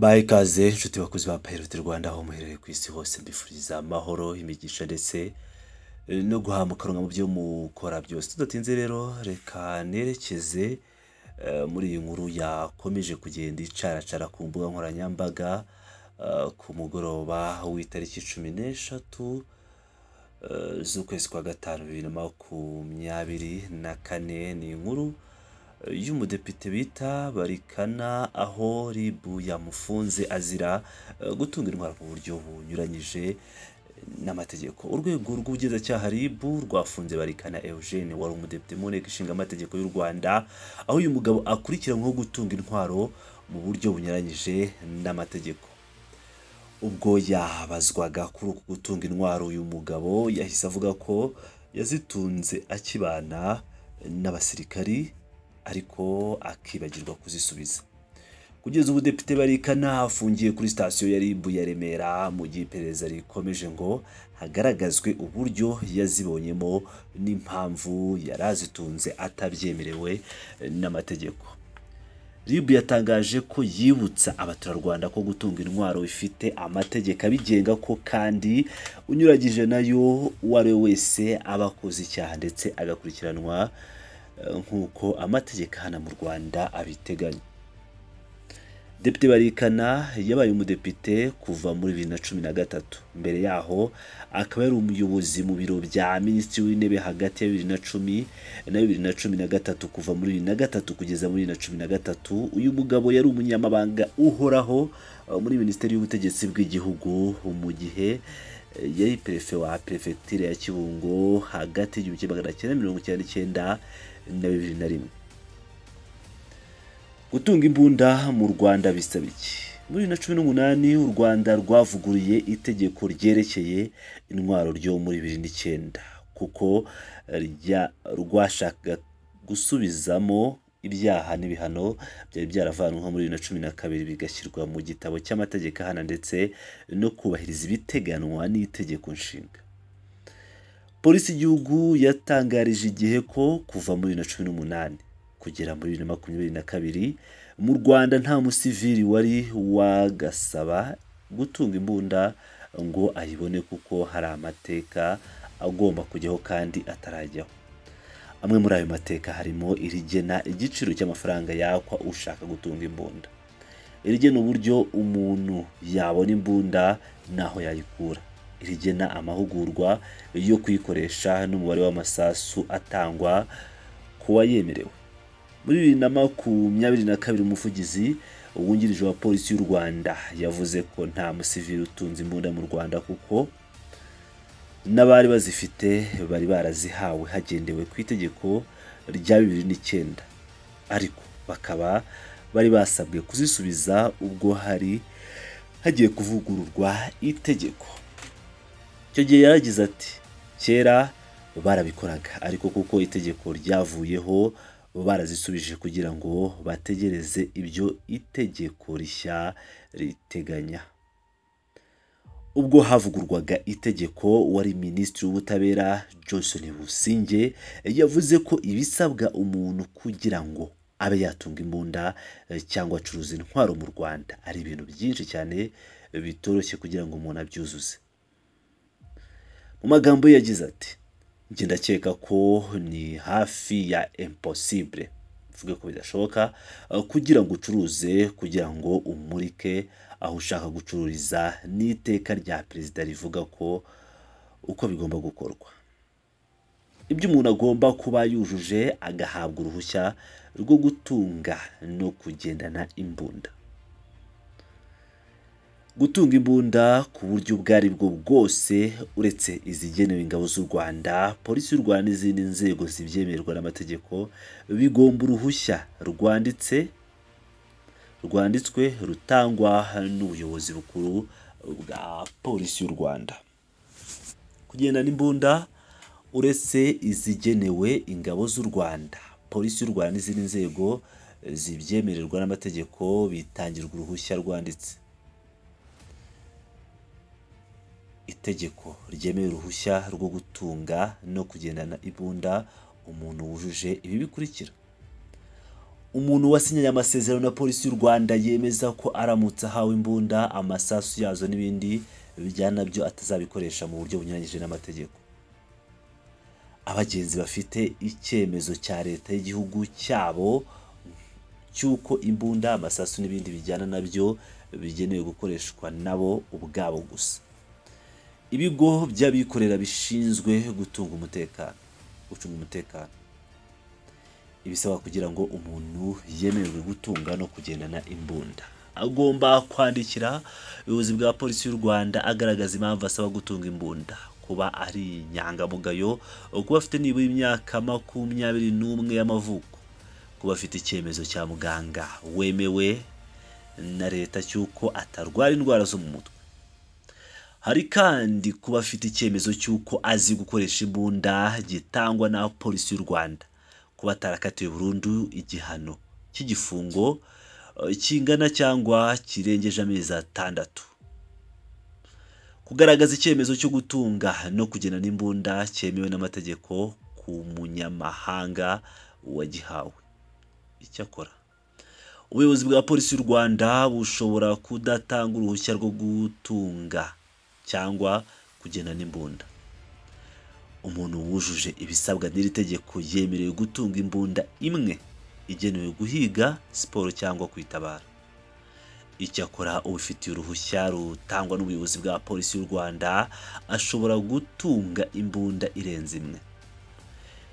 Baye ikaze inshuti bakuzi ba Pirate Rwanda aho muherereye ku isi hose mbifuriza amahoro imigisha ndetse eh, no guhamukanwa mu byo mukora byose tudatinze rero reka nerekeze eh, muri iyi nkuru yakomeje kugenda icaracara ku mbuga nkoranyambaga eh, ku mugoroba w'itariki cumi n'eshatu z'ukwezi kwa gatanu bibiri na makumyabiri na kane ni inkuru y'umudepite bita barikana aho Ribu yamufunze azira eh, gutunga intwaro mu buryo bunyuranyije eh, n'amategeko urwego rw'ubugenzacyaha rib rwafunze barikana eugene wari umudepite mu nteko ishinga amategeko y'u rwanda aho uyu mugabo akurikiranyweho gutunga intwaro mu buryo bunyuranyije n'amategeko ubwo yabazwaga kuri uku gutunga intwaro uyu mugabo yahise avuga ko yazitunze akibana n'abasirikari ariko akibagirwa kuzisubiza kugeza ubu depite barikana afungiye kuri sitasiyo ya RIB ya Remera mu gihe iperereza rikomeje ngo hagaragazwe uburyo yazibonyemo n'impamvu yari azitunze atabyemerewe n'amategeko RIB yatangaje ko yibutsa abaturarwanda ko gutunga intwaro ifite amategeko abigenga ko kandi unyuragije nayo uwo ari we wese aba akoze icyaha ndetse agakurikiranwa nk'uko amategeko ahana mu rwanda abiteganya depite barikana yabaye umudepite kuva muri bibiri na cumi na gatatu mbere yaho akaba yari umuyobozi mu biro bya minisitiri w'intebe hagati ya bibiri na cumi na bibiri na cumi na gatatu kuva muri bibiri na gatatu kugeza muri bibiri na cumi na gatatu uyu mugabo yari umunyamabanga uhoraho uh, muri minisiteri y'ubutegetsi bw'igihugu mu gihe yari perefefe wa perefegitire ya kibungo hagati y'igihumbi kimwe magana cyenda mirongo icyenda n'icyenda na bibiri na rimwe gutunga imbunda mu rwanda bisaba iki muri bibiri na cumi n'umunani u rwanda rwavuguruye itegeko ryerekeye intwaro ryo muri bibiri n'icyenda kuko eh, rwashaka gusubizamo ibyaha n'ibihano byari byaravanwa muri bibiri na cumi na kabiri bigashyirwa mu gitabo cy'amategeko ahana ndetse no kubahiriza ibiteganywa n'itegeko nshinga polisi igihugu yatangarije igihe ko kuva muri bibiri na cumi n'umunani kugera muri bibiri na makumyabiri na kabiri mu rwanda nta musivili wari wagasaba gutunga imbunda ngo ayibone kuko hari amateka agomba kujyaho kandi atarajyaho amwe muri ayo mateka harimo irigena igiciro cy'amafaranga yakwa ushaka gutunga imbunda irigena uburyo umuntu yabona imbunda n'aho yayikura rigena amahugurwa yo kuyikoresha n'umubare w'amasasu atangwa ku wayemerewe muri bibiri na makumyabiri na kabiri umuvugizi wungirije wa polisi y'u rwanda yavuze ko nta musivili utunze imbunda mu rwanda kuko n'abari bazifite bari barazihawe hagendewe ku itegeko rya bibiri n'icyenda ariko bakaba bari basabwe kuzisubiza ubwo hari hagiye kuvugururwa itegeko icyo gihe yaragize ati kera barabikoraga ariko kuko itegeko ryavuyeho barazisubije kugira ngo bategereze ibyo itegeko rishya riteganya ubwo havugurwaga itegeko wari minisitiri w'ubutabera Johnson Businge yavuze ko ibisabwa umuntu kugira ngo abe yatunga imbunda eh, cyangwa acuruza intwaro mu Rwanda ari ibintu byinshi cyane bitoroshye kugira ngo umuntu abyuzuze mu magambo yagize ati njye ndakeka ko ni hafi ya impossible bivuge ko bidashoboka eh, kugira ngo ucuruze kugira ngo umurike aho ushaka gucururiza n'iteka rya perezida rivuga ko uko bigomba gukorwa ibyo umuntu agomba kuba yujuje agahabwa uruhushya rwo gutunga no kugendana imbunda gutunga imbunda ku buryo ubwo ari bwo bwose uretse izigenewe ingabo z'u rwanda polisi y'u rwanda n'izindi nzego zibyemerwa n'amategeko bigomba uruhushya rwanditse rwanditswe rutangwa n'ubuyobozi bukuru bwa polisi y'u rwanda kugenda n'imbunda uretse izigenewe ingabo z'u rwanda polisi y'u rwanda n'izindi nzego zibyemererwa n'amategeko bitangirwa uruhushya rwanditse itegeko ryemewe uruhushya rwo gutunga no kugendana imbunda umuntu wujuje ibi bikurikira umuntu wasinyanye amasezerano na polisi y'u rwanda yemeza ko aramutse ahawe imbunda amasasu yazo n'ibindi bijyana byo atazabikoresha mu buryo bunyuranyije n'amategeko abagenzi bafite icyemezo cya leta y'igihugu cyabo cy'uko imbunda amasasu n'ibindi bijyana nabyo bigenewe gukoreshwa nabo ubwabo gusa ibigo by'abikorera bishinzwe gutunga umutekano gucunga umutekano ibisaba kugira ngo umuntu yemererwe gutunga no kugendana imbunda agomba kwandikira ubuyobozi bwa polisi y'u rwanda agaragaza impamvu asaba gutunga imbunda kuba ari inyangamugayo kuba afite nibura imyaka makumyabiri n'umwe y'amavuko kuba afite icyemezo cya muganga wemewe na leta cy'uko atarwara indwara zo mu mutwe hari kandi kuba afite icyemezo cy'uko azi gukoresha imbunda gitangwa na polisi y'u rwanda kuba atarakatiwe burundu igihano cy'igifungo eh, kingana cyangwa kirengeje amezi atandatu kugaragaza icyemezo cyo gutunga no kugena n'imbunda cyemewe n'amategeko ku munyamahanga wagihawe icyakora ubuyobozi bwa polisi y'u rwanda bushobora kudatanga uruhushya rwo gutunga cyangwa kugena n'imbunda umuntu wujuje ibisabwa n'iri tegeko yemerewe gutunga imbunda imwe igenewe guhiga siporo cyangwa kwitabara icyakora ubifitiye uruhushya rutangwa n'ubuyobozi bwa polisi y'u rwanda ashobora gutunga imbunda irenze imwe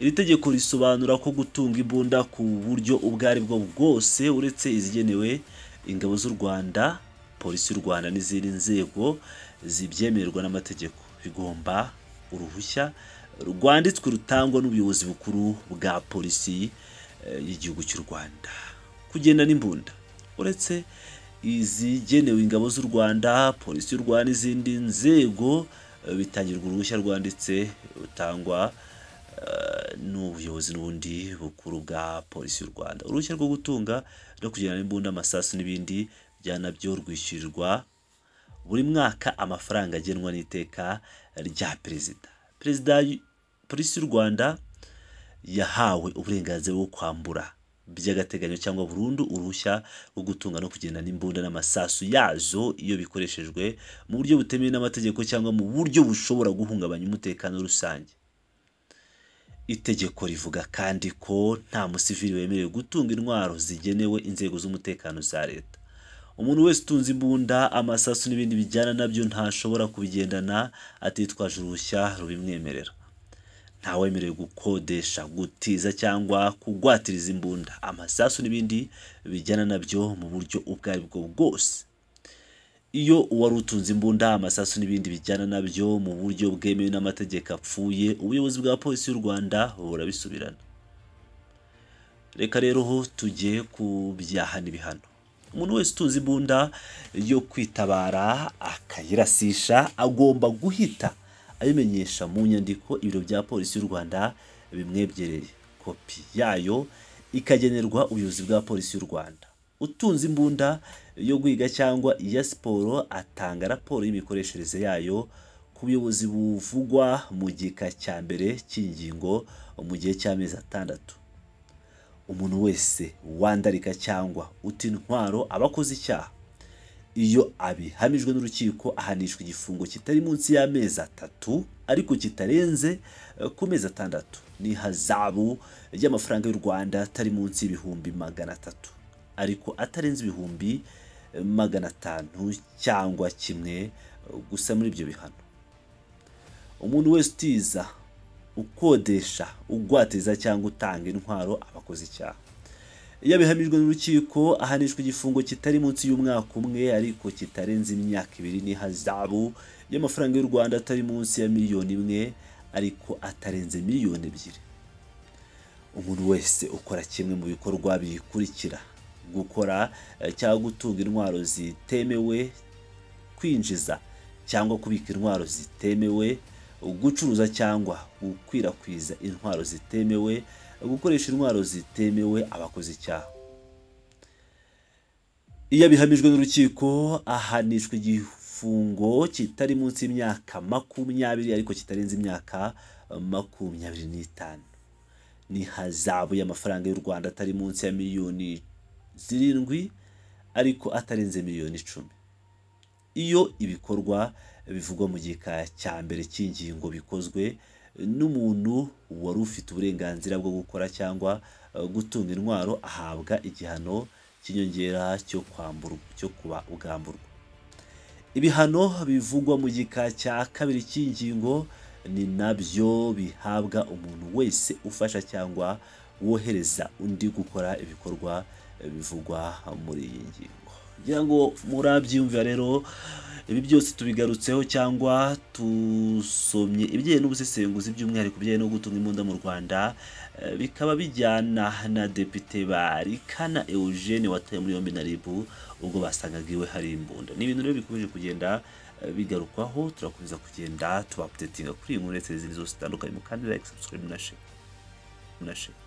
iri tegeko risobanura ko gutunga imbunda ku buryo ubwo ari bwo bwose uretse izigenewe ingabo z'u rwanda polisi y'u rwanda n'izindi nzego zibyemererwa n'amategeko bigomba uruhushya rwanditswe rutangwa n'ubuyobozi bukuru bwa polisi eh, y'igihugu cy'u rwanda kugenda n'imbunda uretse izigenewe ingabo z'u rwanda polisi y'u rwanda n'izindi nzego eh, bitangirwa uruhushya rwanditse rutangwa eh, n'ubuyobozi n'ubundi bukuru bwa polisi y'u rwanda uruhushya rwo gutunga no kugirana n'imbunda amasasu n'ibindi bya rwishyurirwa buri mwaka amafaranga agenwa n'iteka rya perezida perezida polisi y'u rwanda yahawe uburenganzira bwo kwambura by'agateganyo cyangwa burundu uruhushya rwo gutunga no kugenda n'imbunda n'amasasu yazo iyo bikoreshejwe mu buryo butemewe n'amategeko cyangwa mu buryo bushobora guhungabanya umutekano rusange itegeko rivuga kandi ko nta musivili wemerewe gutunga intwaro zigenewe inzego z'umutekano za leta umuntu wese utunze imbunda amasasu n'ibindi bijyana nabyo ntashobora kubigendana atitwaje uruhushya rubimwemerera ntawemerewe gukodesha gutiza cyangwa kugwatiriza imbunda amasasu n'ibindi bijyana nabyo mu buryo ubwo ari bwo bwose iyo uwari utunze imbunda amasasu n'ibindi bijyana nabyo mu buryo bwemewe n'amategeko apfuye ubuyobozi bwa polisi y'u rwanda burabisubirana reka rero ho tujye ku byaha n’ibihano umuntu wese utunze imbunda yo kwitabara akayirasisha agomba guhita abimenyesha mu nyandiko ibiro bya polisi y'u rwanda bimwegereye kopi yayo ikagenerwa ubuyobozi bwa polisi y'u rwanda utunze imbunda yo guhiga cyangwa iya siporo atanga raporo y'imikoreshereze yayo ku buyobozi buvugwa mu gika cya mbere cy'ingingo mu gihe cy'amezi atandatu umuntu wese wandarika cyangwa uti intwaro abakoze icyaha iyo abihamijwe n'urukiko ahanishwa igifungo kitari munsi y'amezi atatu ariko kitarenze eh, ku mezi atandatu n'ihazabu ry'amafaranga y'u rwanda atari munsi y'ibihumbi magana atatu ariko atarenze ibihumbi eh, magana atanu cyangwa kimwe eh, gusa muri ibyo bihano umuntu wese utiza ukodesha ugwatiriza cyangwa utanga intwaro abakoze icyaha iyo bihamijwe n'urukiko ahanishwa igifungo kitari munsi y'umwaka umwe ariko kitarenze imyaka ibiri n'ihazabu y'amafaranga y'u rwanda atari munsi ya miliyoni imwe ariko atarenze miliyoni ebyiri umuntu wese ukora kimwe mu bikorwa bikurikira gukora eh, cyangwa gutunga intwaro zitemewe kwinjiza cyangwa kubika intwaro zitemewe gucuruza cyangwa gukwirakwiza intwaro zitemewe gukoresha intwaro zitemewe abakoze icyaha iyo abihamijwe n'urukiko ahanishwa igifungo kitari munsi y'imyaka makumyabiri ariko kitarenze imyaka makumyabiri n'itanu n'ihazabu y'amafaranga y'u rwanda atari munsi ya miliyoni zirindwi ariko atarenze miliyoni icumi iyo ibikorwa bivugwa mu gika cya mbere cy'ingingo bikozwe n'umuntu wari ufite uburenganzira bwo gukora cyangwa uh, gutunga intwaro ahabwa igihano cy'inyongera cyo kwamburwa cyo kuba ugamburwa ibihano bivugwa mu gika cya kabiri cy'ingingo ni nabyo bihabwa umuntu wese ufasha cyangwa wohereza undi gukora ibikorwa bivugwa muri iyi ngingo kugira ngo murabyiyumvira rero ibi byose tubigarutseho cyangwa tusomye ibijyanye n'ubusesenguzi by'umwihariko bijyanye no gutunga imbunda mu rwanda eh, bikaba bijyana na depite barikana eugene watuye muri yombi na ribu ubwo basangaga iwe hari imbunda ni ibintu rero bikomeje kugenda eh, bigarukwaho turakomeza kugenda tubapudetinga kuri iyi nkuru ndetse n'izindi zose zitandukanye mukandida like na share